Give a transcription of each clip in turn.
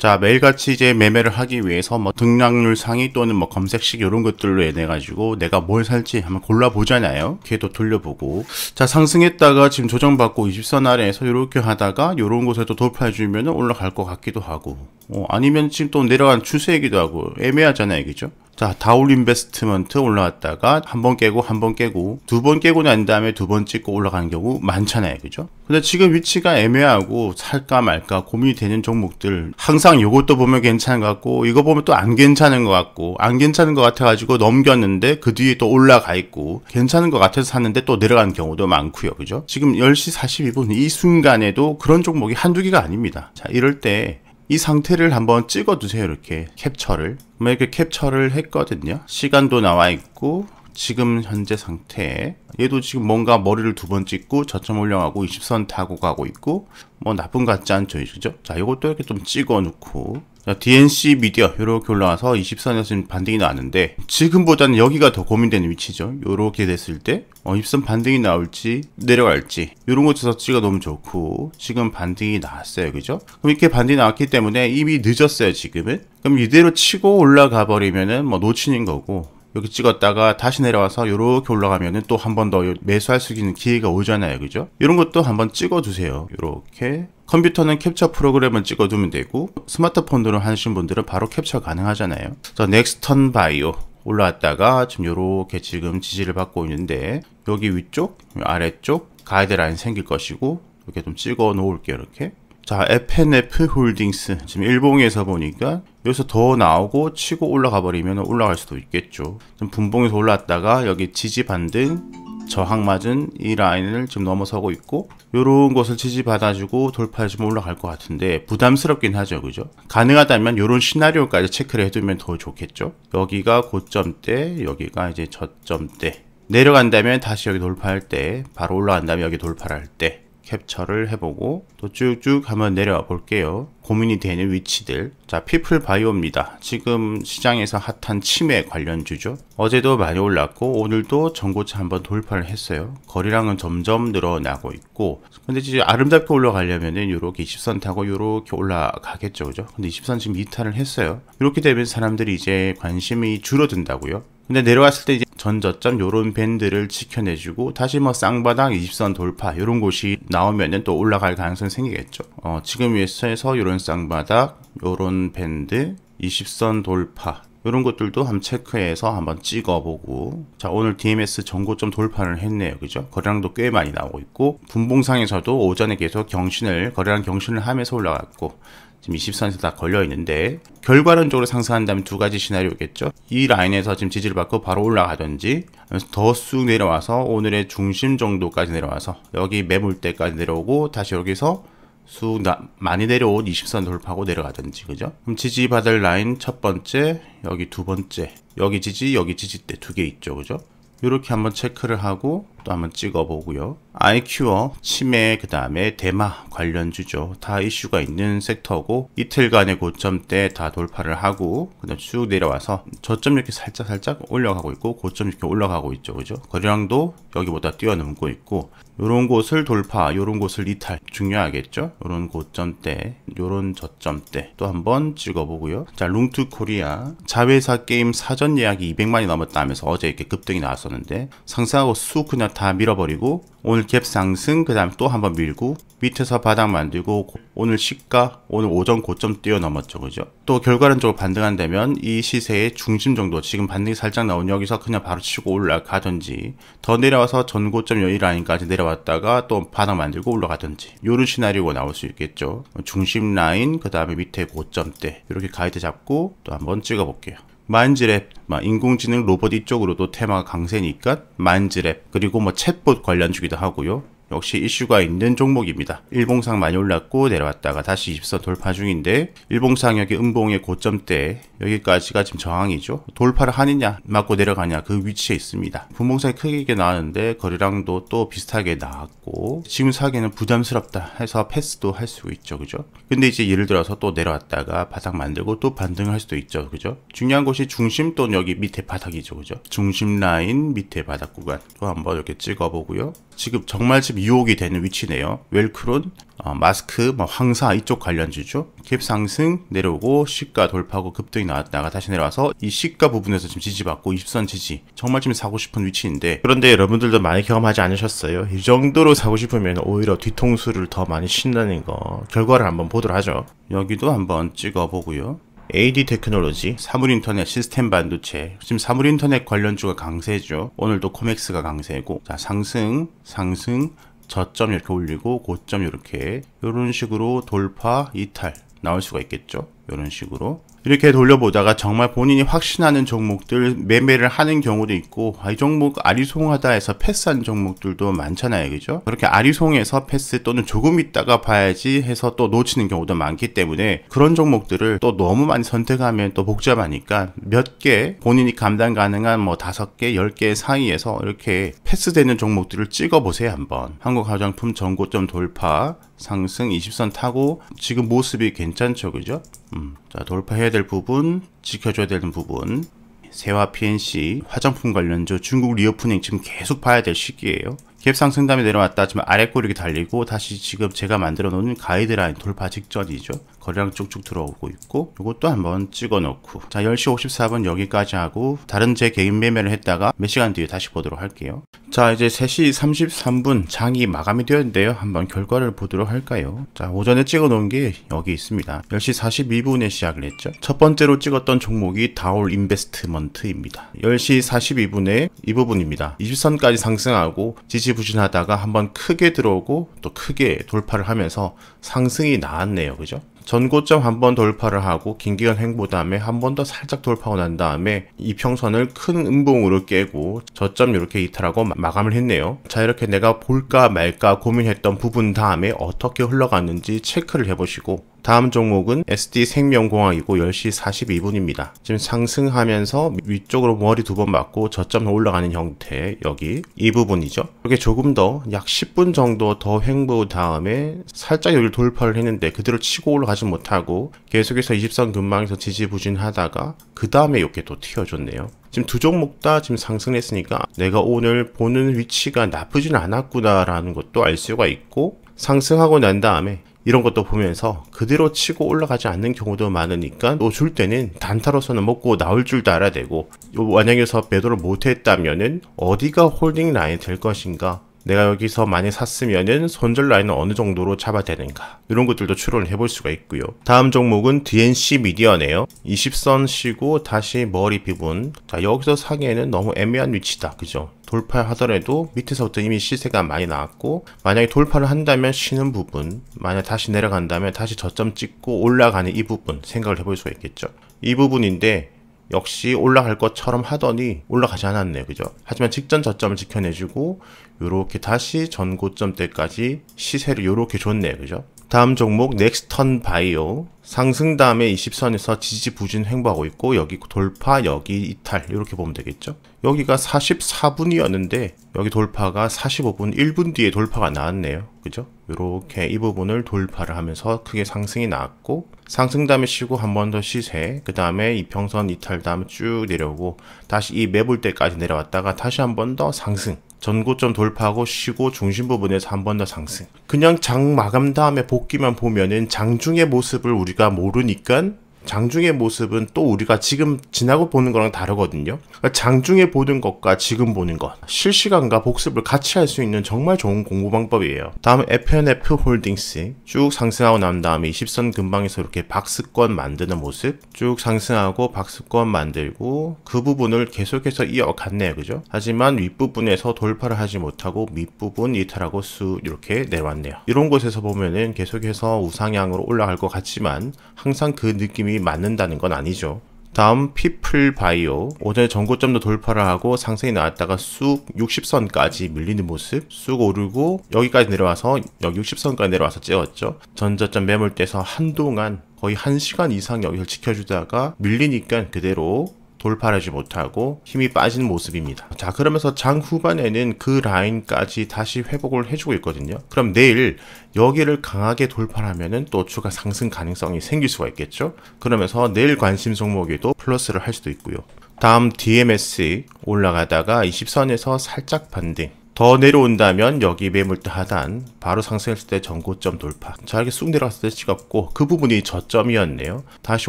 자 매일같이 이제 매매를 하기 위해서 뭐 등락률 상위 또는 뭐 검색식 이런 것들로 인해 가지고 내가 뭘 살지 한번 골라보잖아요 걔도 돌려보고 자 상승했다가 지금 조정받고 20선 아래에서 이렇게 하다가 이런 곳에도 돌파해주면 올라갈 것 같기도 하고 어, 아니면 지금 또 내려간 추세이기도 하고 애매하잖아요 그죠 자 다울 인베스트먼트 올라왔다가 한 번 깨고 한 번 깨고 두 번 깨고 난 다음에 두 번 찍고 올라간 경우 많잖아요 그죠 근데 지금 위치가 애매하고 살까 말까 고민이 되는 종목들 항상 이것도 보면 괜찮은 것 같고 이거 보면 또 안 괜찮은 것 같고 안 괜찮은 것 같아 가지고 넘겼는데 그 뒤에 또 올라가 있고 괜찮은 것 같아서 샀는데 또내려간 경우도 많고요 그죠 지금 10시 42분 이 순간에도 그런 종목이 한두 개가 아닙니다 자 이럴 때이 상태를 한번 찍어두세요 이렇게 캡처를 이렇게 캡처를 했거든요 시간도 나와 있고 지금 현재 상태 얘도 지금 뭔가 머리를 두 번 찍고 저점 올려가고 20선 타고 가고 있고 뭐 나쁜 같지 않죠 그죠 자 이것도 이렇게 좀 찍어 놓고 자, DNC 미디어 이렇게 올라와서 20선에서 지금 반등이 나왔는데 지금보다는 여기가 더 고민되는 위치죠 이렇게 됐을 때 어, 2선 반등이 나올지 내려갈지 이런 것에서 찍어 놓으면 좋고 지금 반등이 나왔어요 그죠 그럼 이렇게 반등이 나왔기 때문에 이미 늦었어요 지금은 그럼 이대로 치고 올라가 버리면은 뭐 놓치는 거고 여기 찍었다가 다시 내려와서 이렇게 올라가면또한 번 더 매수할 수 있는 기회가 오잖아요 그죠 이런 것도 한번 찍어 두세요 이렇게 컴퓨터는 캡처 프로그램을 찍어두면 되고 스마트폰으로 하신 분들은 바로 캡처 가능하잖아요 자 넥스턴 바이오 올라왔다가 지금 이렇게 지금 지지를 받고 있는데 여기 위쪽 아래쪽 가이드라인 생길 것이고 이렇게 좀 찍어 놓을게요 이렇게 자, FNF 홀딩스. 지금 일봉에서 보니까 여기서 더 나오고 치고 올라가 버리면 올라갈 수도 있겠죠. 지 분봉에서 올라왔다가 여기 지지 반등 저항 맞은 이 라인을 지금 넘어서고 있고 요런 곳을 지지받아주고 돌파해서 면 올라갈 것 같은데 부담스럽긴 하죠 그죠 가능하다면 요런 시나리오까지 체크를 해두면 더 좋겠죠 여기가 고점대 여기가 이제 저점대 내려간다면 다시 여기 돌파할 때 바로 올라간다면 여기 돌파를 할때 캡처를 해보고 또 쭉쭉 한번 내려와 볼게요 고민이 되는 위치들 자 피플 바이오입니다 지금 시장에서 핫한 치매 관련주죠 어제도 많이 올랐고 오늘도 전고차 한번 돌파를 했어요 거리량은 점점 늘어나고 있고 근데 이제 아름답게 올라가려면은 이렇게 20선 타고 이렇게 올라가겠죠 그죠 근데 20선 지금 이탈을 했어요 이렇게 되면 사람들이 이제 관심이 줄어든다고요 근데 내려왔을 때 이제 전저점 요런 밴드를 지켜내주고 다시 뭐 쌍바닥 20선 돌파 요런 곳이 나오면은 또 올라갈 가능성이 생기겠죠 어, 지금 위에서 요런 쌍바닥 요런 밴드 20선 돌파 이런 것들도 한번 체크해서 한번 찍어보고 자 오늘 DMS 전고점 돌파를 했네요 그죠 거래량도 꽤 많이 나오고 있고 분봉상에서도 오전에 계속 경신을 거래량 경신을 하면서 올라갔고 지금 20선에서 다 걸려 있는데 결과론적으로 상승한다면 두 가지 시나리오겠죠 이 라인에서 지금 지지를 받고 바로 올라가든지 더 쑥 내려와서 오늘의 중심 정도까지 내려와서 여기 매물대까지 내려오고 다시 여기서 쑥 나, 많이 내려온 20선 돌파고 내려가든지 그죠? 그럼 지지받을 라인 첫 번째 여기 두 번째 여기 지지 여기 지지 때 두 개 있죠 그죠? 이렇게 한번 체크를 하고 또 한번 찍어보고요. 아이큐어, 치매, 그 다음에 대마 관련주죠. 다 이슈가 있는 섹터고 이틀간의 고점때 다 돌파를 하고 그다음 쭉 내려와서 저점 이렇게 살짝 살짝 올라가고 있고 고점 이렇게 올라가고 있죠. 그죠? 거량도 여기보다 뛰어넘고 있고 요런 곳을 돌파, 요런 곳을 이탈 중요하겠죠? 요런 고점 때, 요런 저점때 또 한번 찍어보고요. 자, 룽투 코리아 자회사 게임 사전 예약이 200만이 넘었다면서 하 어제 이렇게 급등이 나왔었는데 상승하고 쑥 그냥 다 밀어버리고 오늘 갭 상승 그다음또 한번 밀고 밑에서 바닥 만들고 오늘 시가 오늘 오전 고점 뛰어넘었죠 그죠 또 결과론적으로 반등한다면 이 시세의 중심 정도 지금 반등이 살짝 나온 여기서 그냥 바로 치고 올라가든지 더 내려와서 전고점 여기 라인까지 내려왔다가 또 바닥 만들고 올라가든지 요런 시나리오가 나올 수 있겠죠 중심 라인 그 다음에 밑에 고점대 이렇게 가이드 잡고 또 한번 찍어 볼게요 만지랩, 뭐 인공지능 로봇 이쪽으로도 테마가 강세니까 만지랩, 그리고 뭐 챗봇 관련 주기도 하고요. 역시 이슈가 있는 종목입니다. 일봉상 많이 올랐고 내려왔다가 다시 20선 돌파 중인데 일봉상 여기 음봉의 고점대 여기까지가 지금 저항이죠. 돌파를 하느냐 맞고 내려가냐 그 위치에 있습니다. 분봉상이 크게 나왔는데 거리랑도또 비슷하게 나왔고 지금 사기는 부담스럽다 해서 패스도 할 수 있죠. 그죠? 근데 이제 예를 들어서 또 내려왔다가 바닥 만들고 또반등할 수도 있죠. 그죠? 중요한 것이 중심 또는 여기 밑에 바닥이죠. 그죠? 중심 라인 밑에 바닥 구간 또 한번 이렇게 찍어보고요. 지금 정말 지금 미혹이 되는 위치네요. 웰크론, 어, 마스크, 뭐 황사 이쪽 관련주죠. 갭 상승 내려오고 시가 돌파하고 급등이 나왔다가 다시 내려와서 이 시가 부분에서 지금 지지받고 20선 지지 정말 지금 사고 싶은 위치인데 그런데 여러분들도 많이 경험하지 않으셨어요. 이 정도로 사고 싶으면 오히려 뒤통수를 더 많이 신다는 거 결과를 한번 보도록 하죠. 여기도 한번 찍어보고요. AD 테크놀로지, 사물인터넷 시스템 반도체, 지금 사물인터넷 관련주가 강세죠. 오늘도 코맥스가 강세고, 자, 상승, 상승, 저점 이렇게 올리고 고점 이렇게 이런 식으로 돌파 이탈 나올 수가 있겠죠 이런 식으로 이렇게 돌려보다가 정말 본인이 확신하는 종목들 매매를 하는 경우도 있고 아, 이 종목 아리송하다 해서 패스한 종목들도 많잖아요 그죠 그렇게 아리송에서 패스 또는 조금 있다가 봐야지 해서 또 놓치는 경우도 많기 때문에 그런 종목들을 또 너무 많이 선택하면 또 복잡하니까 몇 개 본인이 감당 가능한 뭐 다섯 개열개 사이에서 이렇게 패스되는 종목들을 찍어보세요 한번 한국 화장품 전고점 돌파 상승 20선 타고 지금 모습이 괜찮죠 그죠 음, 자 돌파해 지켜야 될 부분, 지켜줘야 되는 부분 세화 PNC 화장품 관련주 중국 리오프닝 지금 계속 봐야 될 시기예요 갭 상승 다음 내려왔다 지금 아래 꼬리기 달리고 다시 지금 제가 만들어 놓은 가이드라인 돌파 직전이죠 거래량 쭉쭉 들어오고 있고 이것도 한번 찍어 놓고 자 10시 54분 여기까지 하고 다른 제 개인 매매를 했다가 몇 시간 뒤에 다시 보도록 할게요 자 이제 3시 33분 장이 마감이 되었는데요 한번 결과를 보도록 할까요 자 오전에 찍어 놓은 게 여기 있습니다 10시 42분에 시작을 했죠 첫 번째로 찍었던 종목이 다올 인베스트먼트입니다 10시 42분에 이 부분입니다 2 0선까지 상승하고 지지부진하다가 한번 크게 들어오고 또 크게 돌파를 하면서 상승이 나왔네요 그죠 전고점 한 번 돌파를 하고 긴 기간 행보 다음에 한 번 더 살짝 돌파하고 난 다음에 이평선을 큰 음봉으로 깨고 저점 이렇게 이탈하고 마감을 했네요. 자 이렇게 내가 볼까 말까 고민했던 부분 다음에 어떻게 흘러갔는지 체크를 해보시고 다음 종목은 SD생명공학이고 10시 42분입니다. 지금 상승하면서 위쪽으로 머리 두 번 맞고 저점 올라가는 형태 여기 이 부분이죠. 이렇게 조금 더 약 10분 정도 더 횡보 다음에 살짝 여기 돌파를 했는데 그대로 치고 올라가지 못하고 계속해서 20선 근방에서 지지부진하다가 그 다음에 이렇게 또 튀어줬네요. 지금 두 종목 다 지금 상승했으니까 내가 오늘 보는 위치가 나쁘진 않았구나라는 것도 알 수가 있고 상승하고 난 다음에 이런 것도 보면서 그대로 치고 올라가지 않는 경우도 많으니까 또 줄 때는 단타로서는 먹고 나올 줄도 알아야 되고 만약에서 매도를 못했다면은 어디가 홀딩 라인 될 것인가 내가 여기서 많이 샀으면은 손절 라인은 어느 정도로 잡아야 되는가 이런 것들도 추론을 해볼 수가 있고요 다음 종목은 DNC 미디어네요 20선 쉬고 다시 머리 비분 자 여기서 사기에는 너무 애매한 위치다 그죠 돌파하더라도 밑에서부터 이미 시세가 많이 나왔고 만약에 돌파를 한다면 쉬는 부분 만약 다시 내려간다면 다시 저점 찍고 올라가는 이 부분 생각을 해볼 수가 있겠죠 이 부분인데 역시 올라갈 것처럼 하더니 올라가지 않았네요. 그죠? 하지만 직전 저점을 지켜내주고 요렇게 다시 전고점 때까지 시세를 요렇게 줬네요. 그죠? 다음 종목 넥스턴 바이오 상승 다음에 20선에서 지지 부진 횡보하고 있고 여기 돌파 여기 이탈 이렇게 보면 되겠죠 여기가 44분이었는데 여기 돌파가 45분 1분 뒤에 돌파가 나왔네요 그죠 이렇게 이 부분을 돌파를 하면서 크게 상승이 나왔고 상승 그 다음에 쉬고 한 번 더쉬세그 다음에 이평선 이탈 다음에 쭉 내려오고 다시 이 매볼 때까지 내려왔다가 다시 한 번 더 상승 전고점 돌파하고 쉬고 중심 부분에서 한 번 더 상승 그냥 장 마감 다음에 복귀만 보면은 장중의 모습을 우리가 모르니까 장중의 모습은 또 우리가 지금 지나고 보는 거랑 다르거든요. 그러니까 장중에 보는 것과 지금 보는 것, 실시간과 복습을 같이 할 수 있는 정말 좋은 공부 방법이에요. 다음 FNF 홀딩스 쭉 상승하고 난 다음에 20선 근방에서 이렇게 박스권 만드는 모습 쭉 상승하고 박스권 만들고 그 부분을 계속해서 이어갔네요. 그죠? 하지만 윗부분에서 돌파를 하지 못하고 밑부분 이탈하고 수 이렇게 내려왔네요. 이런 곳에서 보면은 계속해서 우상향으로 올라갈 것 같지만 항상 그 느낌이 이미 맞는다는 건 아니죠. 다음 피플바이오 오늘 전고점도 돌파를 하고 상승이 나왔다가 쑥 60선까지 밀리는 모습 쑥 오르고 여기까지 내려와서 여기 60선까지 내려와서 찍었죠 전저점 매물대에서 한동안 거의 1시간 이상 여기를 지켜주다가 밀리니까 그대로 돌파하지 못하고 힘이 빠진 모습입니다. 자 그러면서 장 후반에는 그 라인까지 다시 회복을 해주고 있거든요. 그럼 내일 여기를 강하게 돌파하면 또 추가 상승 가능성이 생길 수가 있겠죠. 그러면서 내일 관심 종목에도 플러스를 할 수도 있고요. 다음 DMS 올라가다가 20선에서 살짝 반등 더 내려온다면 여기 매물대 하단 바로 상승했을 때 전고점 돌파 자하게 쑥내려왔을때 찍었고 그 부분이 저점이었네요 다시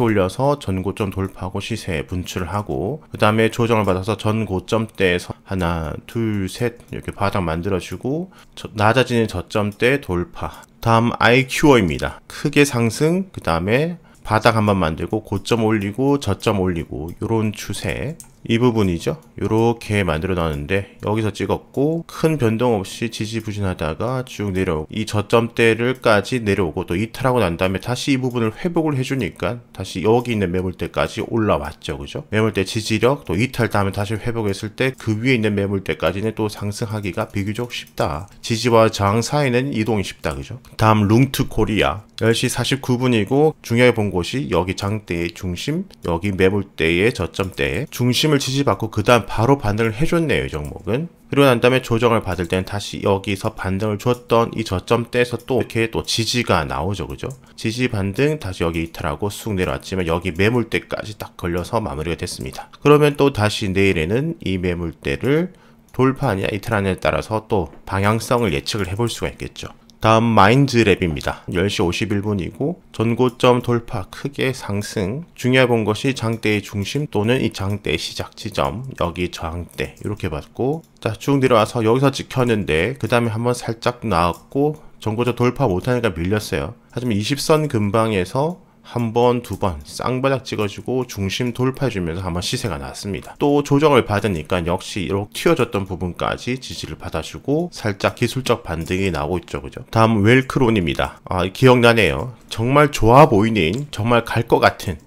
올려서 전고점 돌파하고 시세 분출을 하고 그 다음에 조정을 받아서 전고점대에서 하나 둘 셋 이렇게 바닥 만들어주고 저, 낮아지는 저점대 돌파 다음 IQ어입니다 크게 상승 그 다음에 바닥 한번 만들고 고점 올리고 저점 올리고 요런 추세 이 부분이죠 이렇게 만들어 놨는데 여기서 찍었고 큰 변동 없이 지지부진하다가 쭉 내려오고 이 저점대를까지 내려오고 또 이탈하고 난 다음에 다시 이 부분을 회복을 해주니까 다시 여기 있는 매물대까지 올라왔죠 그죠 매물대 지지력 또 이탈 다음에 다시 회복했을 때 그 위에 있는 매물대까지는 또 상승하기가 비교적 쉽다 지지와 장 사이는 이동이 쉽다 그죠 다음 룽트 코리아 10시 49분이고 중요해 본 곳이 여기 장대의 중심, 여기 매물대의 저점대에 중심을 지지받고 그 다음 바로 반등을 해줬네요. 이 종목은. 그리고 난 다음에 조정을 받을 때는 다시 여기서 반등을 줬던 이 저점대에서 또 이렇게 또 지지가 나오죠. 그죠? 지지 반등 다시 여기 이탈하고 쑥 내려왔지만 여기 매물대까지 딱 걸려서 마무리가 됐습니다. 그러면 또 다시 내일에는 이 매물대를 돌파하냐 이탈하냐에 따라서 또 방향성을 예측을 해볼 수가 있겠죠. 다음 마인드랩입니다. 10시 51분이고 전고점 돌파 크게 상승 중요해 본 것이 장대의 중심 또는 이 장대 의 시작 지점 여기 저항대 이렇게 봤고 자쭉 내려와서 여기서 찍혔는데그 다음에 한번 살짝 나왔고 전고점 돌파 못하니까 밀렸어요. 하지만 20선 근방에서 한 번, 두 번 쌍바닥 찍어주고 중심 돌파해주면서 한번 시세가 났습니다. 또 조정을 받으니까 역시 이렇게 튀어졌던 부분까지 지지를 받아주고 살짝 기술적 반등이 나오고 있죠. 그죠? 다음 웰크론입니다. 아, 기억나네요. 정말 좋아 보이는, 정말 갈 것 같은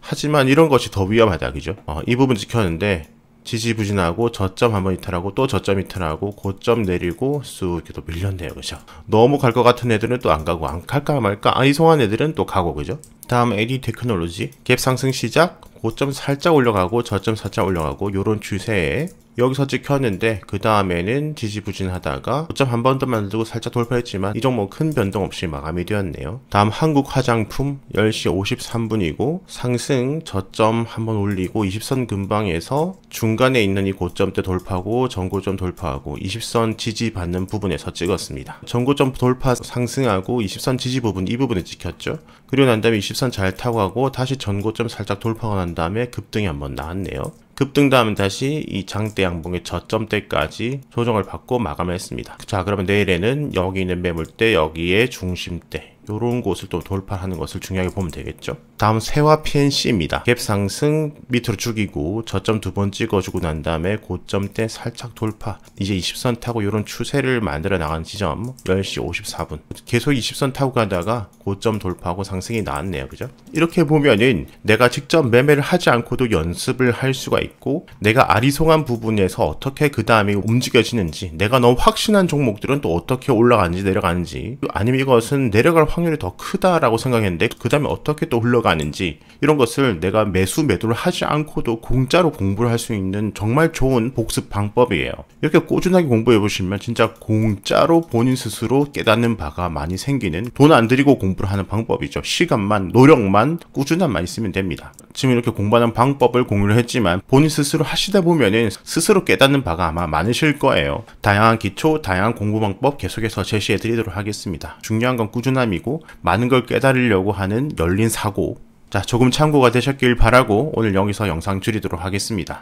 하지만 이런 것이 더 위험하다. 그죠? 어, 이 부분 지켰는데 지지부진하고 저점 한번 이탈하고 또 저점 이탈하고 고점 내리고 쑥 이렇게 또 밀렸네요 그죠 너무 갈 것 같은 애들은 또 안 가고 안 갈까 말까 아이송한 애들은 또 가고 그죠 다음 AD 테크놀로지 갭 상승 시작 고점 살짝 올라가고 저점 살짝 올라가고 요런 추세에 여기서 찍혔는데 그 다음에는 지지부진하다가 고점 한 번 더 만들고 살짝 돌파했지만 이 종목 큰 변동 없이 마감이 되었네요 다음 한국 화장품 10시 53분이고 상승 저점 한 번 올리고 20선 근방에서 중간에 있는 이고점때 돌파하고 전고점 돌파하고 20선 지지받는 부분에서 찍었습니다 전고점 돌파 상승하고 20선 지지 부분 이부분을 찍혔죠 그리고 난 다음에 20선 직선 잘 타고 가고 다시 전고점 살짝 돌파가 난 다음에 급등이 한번 나왔네요. 급등 다음 에 다시 이 장대 양봉의 저점대까지 조정을 받고 마감했습니다. 자 그러면 내일에는 여기 있는 매물대 여기에 중심대 이런 곳을 또 돌파하는 것을 중요하게 보면 되겠죠 다음 세화 PNC입니다 갭 상승 밑으로 죽이고 저점 두 번 찍어주고 난 다음에 고점 때 살짝 돌파 이제 20선 타고 이런 추세를 만들어 나가는 지점 10시 54분 계속 20선 타고 가다가 고점 돌파하고 상승이 나왔네요 그죠 이렇게 보면은 내가 직접 매매를 하지 않고도 연습을 할 수가 있고 내가 아리송한 부분에서 어떻게 그 다음에 움직여지는지 내가 너무 확신한 종목들은 또 어떻게 올라가는지 내려가는지 아니면 이것은 내려갈 확 확률이 더 크다라고 생각했는데 그 다음에 어떻게 또 흘러가는지 이런 것을 내가 매수 매도를 하지 않고도 공짜로 공부를 할 수 있는 정말 좋은 복습 방법이에요. 이렇게 꾸준하게 공부해 보시면 진짜 공짜로 본인 스스로 깨닫는 바가 많이 생기는 돈 안 들이고 공부를 하는 방법이죠. 시간만 노력만 꾸준함만 있으면 됩니다. 지금 이렇게 공부하는 방법을 공유를 했지만 본인 스스로 하시다 보면은 스스로 깨닫는 바가 아마 많으실 거예요. 다양한 기초, 다양한 공부 방법 계속해서 제시해 드리도록 하겠습니다. 중요한 건 꾸준함이고 많은 걸 깨달으려고 하는 열린 사고 자, 조금 참고가 되셨길 바라고 오늘 여기서 영상 줄이도록 하겠습니다.